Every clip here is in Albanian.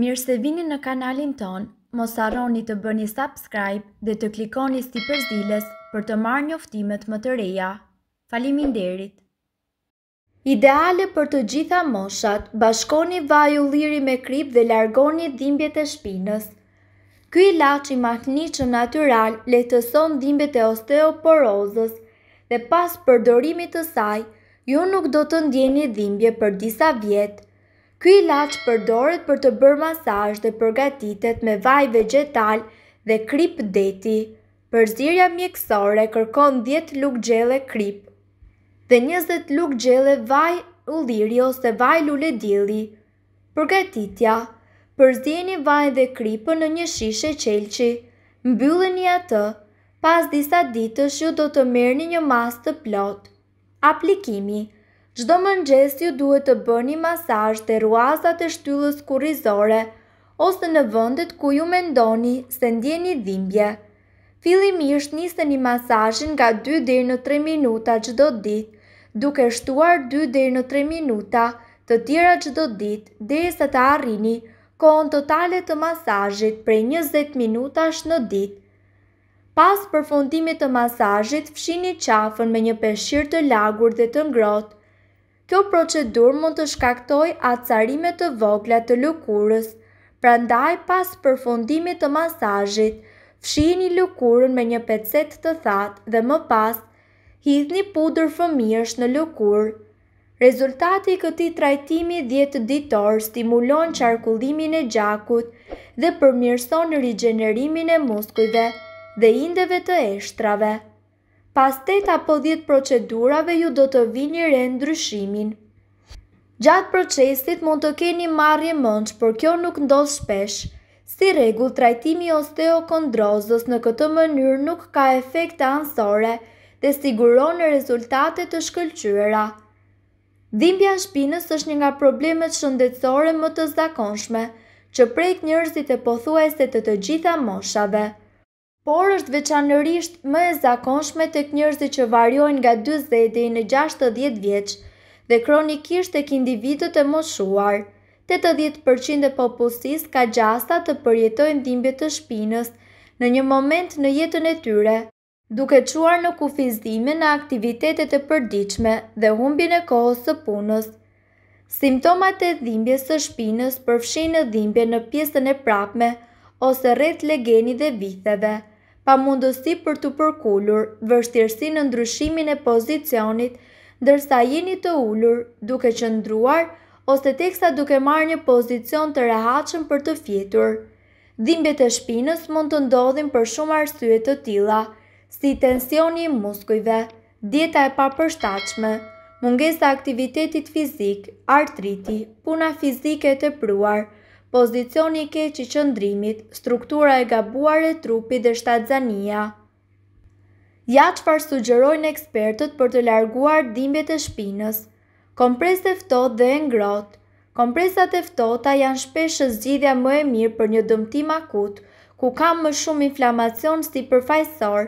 Mirë se vini në kanalin ton, mos arroni të bëni subscribe dhe të klikoni sti përzilës për të marrë një më të reja. Falimin derit! Ideale për të gjitha moshat, bashkoni vaj u liri me krip dhe largoni dhimbjet e shpinës. Ky i laq i makni që natural le dhimbjet e osteoporozës dhe pas përdorimit të saj, ju nuk do të ndjeni dhimbje për disa vjetë. Ky ilaç përdoret për të bërë masazh dhe përgatitet me vaj vegetal dhe krip deti. Përzirja mjekësore kërkon 10 lugë gjele krip dhe 20 lugë gjele vaj ulliri ose vaj lulledilli. Përgatitja Përzieni vaj dhe kripën në një shishe qelqi. Mbylleni atë. Pas disa ditësh ju do të merrni një mas të plot. Aplikimi Gjdo më ju duhet të bëni masaj të ruazat e shtyllës kurizore ose në vëndet ku ju mendoni se ndjeni dhimbje. Filimisht nisë një masajin nga 2 dhe në 3 minuta gjdo dit, duke shtuar 2 dhe në 3 minuta të tjera gjdo dit dhe e sa të arrini kohën totale të masajit prej 20 minutash në dit. Pas përfundimit të masajit fshini qafën me një peshir të lagur dhe të ngrotë, Kjo procedur mund të shkaktoj atësarime të vogla të lukurës, pra ndaj pas përfundimit të masajit, fshini lukurën me një pecet të thatë dhe më pas, hithni pudrë fëmijësh në lukurë. Rezultati këti trajtimi djetë ditor stimulon qarkullimin e gjakut dhe përmirson në rigenerimin e muskujve dhe indeve të eshtrave. Pas 8 apo 10 procedurave ju do të vini re ndryshimin. Gjatë procesit mund të keni marrje mënç, por kjo nuk ndodh shpesh. Si rregull, trajtimi osteokondrozës në këtë mënyrë nuk ka efekte anësore dhe siguron rezultate të shkëlqyera. Dhimbja e shpinës është një nga problemet shëndetësore më të zakonshme, që prek njerëzit e pothuajse të të gjitha moshave por është veçanërisht më e zakonshme tek njerëzit që variojnë nga 40 deri në 60 vjeç dhe kronikisht tek individët e moshuar. 80% e popullsisë ka gjasta të përjetojnë dhimbje të shpinës në një moment në jetën e tyre, duke quar në kufizime në aktivitetet e përdiqme dhe humbjën e kohës së punës. Simptomat e dhimbje së shpinës përfshinë dhimbje në pjesën e prapme ose rreth legeni dhe vitheve pa mundësi për të përkullur vështirësi në ndryshimin e pozicionit, dërsa jeni të ullur duke qëndruar ose teksa duke marrë një pozicion të rehaqëm për të fjetur. Dhimbjet e shpinës mund të ndodhin për shumë arsye të tilla, si tensioni i muskujve, dieta e papërshtatshme, mungesa aktivitetit fizik, artriti, puna fizike e tepruar, pruar, pozicioni i keq i qëndrimit, struktura e gabuar e trupit dhe shtatzania. Ja qëfar sugjerojnë ekspertët për të larguar dhimbjet e shpinës, kompres të ftohtë dhe ngrot. ngrohtë. Kompresat e ftohta janë shpesh zgjidhja më e mirë për një dëmtim akut, ku ka më shumë inflamacion sipërfaqësor.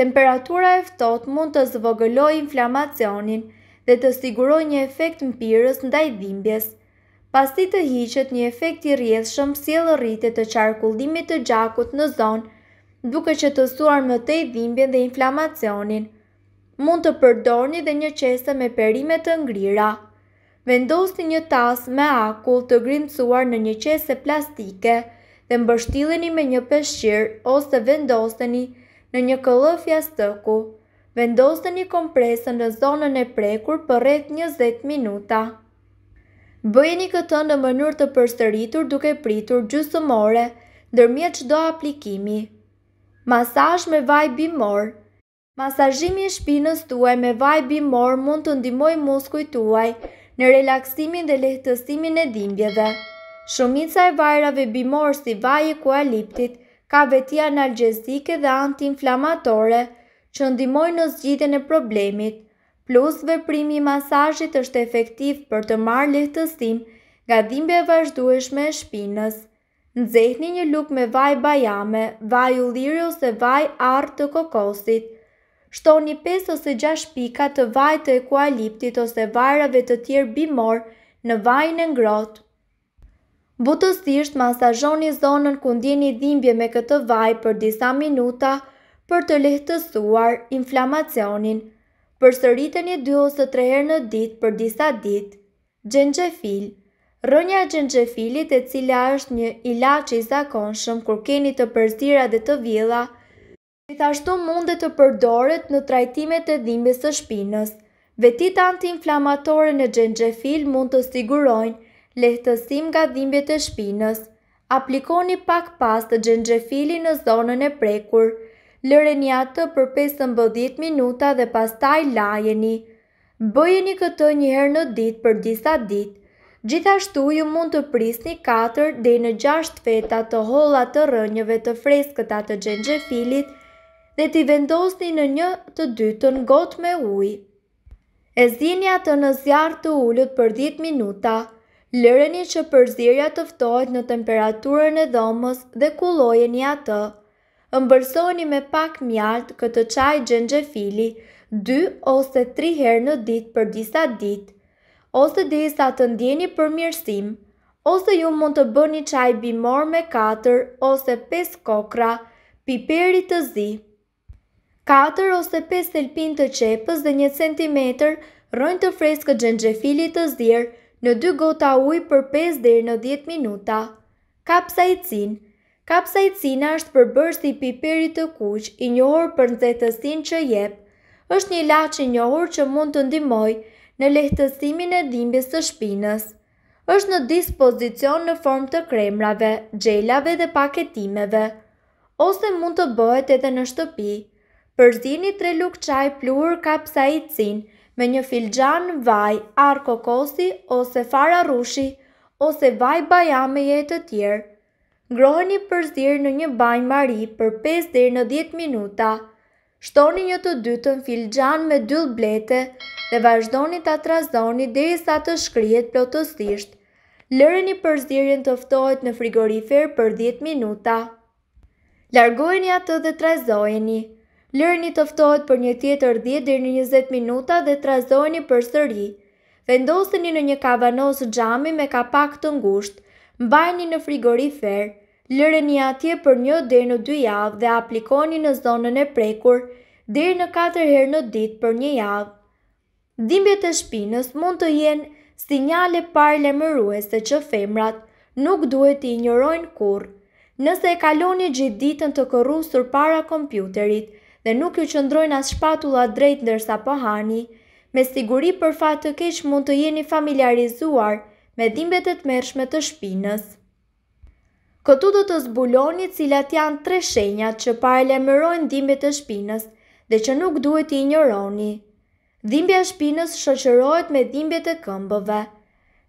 Temperatura e ftohtë mund të zvogëlojë inflamacionin dhe të sigurojë një efekt mpirës ndaj dhimbjes pas ti të hiqet një efekt i rjedh shumë si e lëritit të qarkullimit të gjakut në zonë, duke që të suar më të i dhimbjen dhe inflamacionin. Mund të përdorni dhe një qese me perimet të ngrira. Vendosni një tas me akull të grimcuar në një qese plastike dhe mbështilini me një peshqir ose vendosteni në një këllëfja stëku. Vendosteni kompresën në zonën e prekur për rreth 20 minuta. Bëjeni këtë në mënyrë të përstëritur duke pritur gjysëmore, ndërmjet çdo aplikimi. Masazh me vaj bimor. Masazhimi i shpinës tuaj me vaj bimor mund të ndimoj muskujt tuaj në relaksimin dhe lehtësimin e dhimbjeve. Shumica e vajrave bimor si vaji koaliptit ka veti analgjezike dhe antiinflamatore që ndihmojnë në zgjidhjen e problemit plus veprimi masajit është efektiv për të marrë lehtësim nga dhimbje vazhdueshme e shpinës. Nxehni një luk me vaj bajame, vaj ulliri ose vaj ardh të kokosit. Shtoni 5 ose 6 pika të vaj të ekualiptit ose vajrave të tjerë bimor në vajin e ngrohtë. Butësisht masazhoni zonën ku ndjeni dhimbje me këtë vaj për disa minuta për të lehtësuar inflamacionin për rritën i dy ose tre herë në ditë për disa ditë, gjengjefil, rënja gjengjefilit e cila është një ila që i zakonshëm kur keni të përzira dhe të vila, gjithashtu mundet të përdoret në trajtimet e dhimbjes së shpinës. Vetit antiinflamatore në gjengjefil mund të sigurojnë lehtësim nga dhimbjet e shpinës. Aplikoni pak pas të gjengjefili në zonën e prekur, lëreni atë për 15 minuta dhe pastaj lajeni. Bëjeni këtë një herë në ditë për disa ditë. Gjithashtu ju mund të prisni 4 dhe në 6 feta të holla të rënjëve të freskët atë filit dhe t'i vendosni në një të dytën got me ujë. E zini atë në zjarë të ullët për 10 minuta. Lëreni që përzirja të ftojt në temperaturën e dhomës dhe kulojeni atë mbërsoni me pak mjaltë këtë qaj gjengjefili 2 ose 3 herë në ditë për disa ditë, ose dhe sa të ndjeni për mirësim, ose ju mund të bëni qaj bimor me 4 ose 5 kokra, piperi të zi. 4 ose 5 selpin të qepës dhe 1 cm rënjë të freskë gjengjefili të zirë në 2 gota ujë për 5 dhe në 10 minuta. Kapsa i cinë kapsa i cina është për i piperit të kuq, i njohër për nëzetësin që jep, është një laq i njohër që mund të ndimoj në lehtësimin e dhimbjes të shpinës. është në dispozicion në form të kremrave, gjelave dhe paketimeve, ose mund të bëhet edhe në shtëpi. Përzini tre luk qaj pluhur kapsa i cina me një filxan vaj, arko kokosi, ose fara rushi, ose vaj bajame jetë të tjerë ngroheni për në një banjë mari për 5 dhe në 10 minuta. Shtoni një të dytën gjanë me dyllë blete dhe vazhdoni të atrazoni dhe i sa të shkryet plotostisht. Lëreni për të ftojt në frigorifer për 10 minuta. Largojeni atë dhe trazojeni. Lëreni të ftojt për një tjetër 10 dhe në 20 minuta dhe trazojeni për sëri. Vendoseni në një kavanos gjami me kapak të ngushtë mbajni në frigorifer, lëreni atje për një dhe në dy javë dhe aplikoni në zonën e prekur dhe në 4 herë në ditë për një javë. Dimbjet e shpinës mund të jenë sinjale parle mëruese që femrat nuk duhet i njërojnë kur. Nëse e kaloni gjithë ditën të sur para kompjuterit dhe nuk ju qëndrojnë as shpatula drejt ndërsa pohani, me siguri për fatë të keq mund të jeni familiarizuar me dhimbet e të mershme të shpinës. Këtu do të zbuloni cilat janë tre shenjat që paralemërojnë dhimbet e shpinës dhe që nuk duhet i njëroni. Dhimbja shpinës shëqërojt me dhimbjet e këmbëve.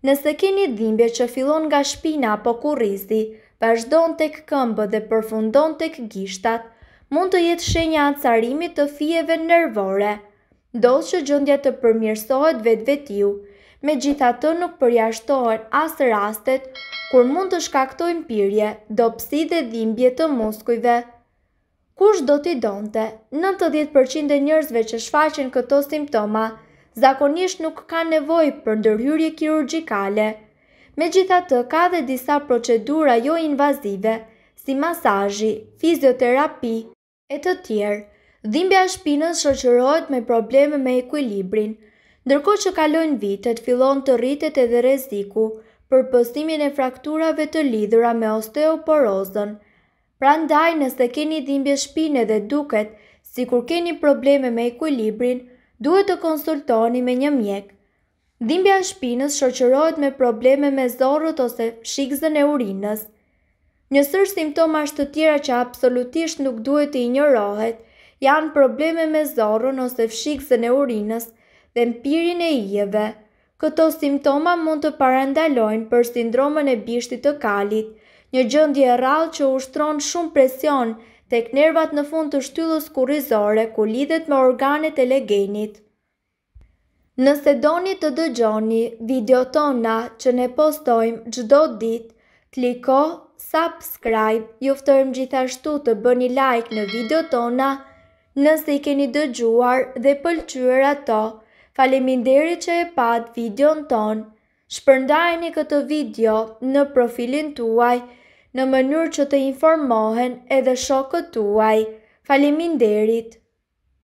Nëse keni dhimbje që fillon nga shpina apo kurizdi, vazhdon të këmbë dhe përfundon të këgishtat, mund të jetë shenja ansarimit të fjeve nervore. Dozë që gjëndja të përmjërsojt vetë vetiu, me gjitha të nuk përjashtohen asë rastet kur mund të shkaktojnë pyrje, dopsi dhe dhimbje të muskujve. Kush do t'i donte, 90% e njërzve që shfaqen këto simptoma zakonisht nuk ka nevoj për ndërhyrje kirurgikale, me gjitha të ka dhe disa procedura jo invazive si masajji, fizioterapi e të tjerë. Dhimbja shpinës shëqërojt me probleme me ekwilibrin, Ndërko që kalojnë vitet, fillon të rritet edhe reziku për pëstimin e frakturave të lidhura me osteoporozën. Pra ndaj nëse keni dhimbje shpine dhe duket, si kur keni probleme me ekulibrin, duhet të konsultoni me një mjek. Dhimbja shpinës shoqërohet me probleme me zorët ose shikëzën e urinës. Njësër simptoma të tjera që absolutisht nuk duhet të injërohet, janë probleme me zorën ose fshikzën e urinës, dhe mpirin e ijeve. Këto simptoma mund të parandalojnë për sindromën e bishtit të kalit, një gjëndje e rralë që ushtronë shumë presion të nervat në fund të shtyllës kurizore ku lidhet me organet e legenit. Nëse doni të dëgjoni video tona që ne postojmë gjdo dit, kliko subscribe, juftojmë gjithashtu të bëni like në video tona, nëse i keni dëgjuar dhe pëlqyër ato, Faleminderit që e pat videon ton. Shpërndajeni këtë video në profilin tuaj në mënyrë që të informohen edhe shokët tuaj. Faleminderit.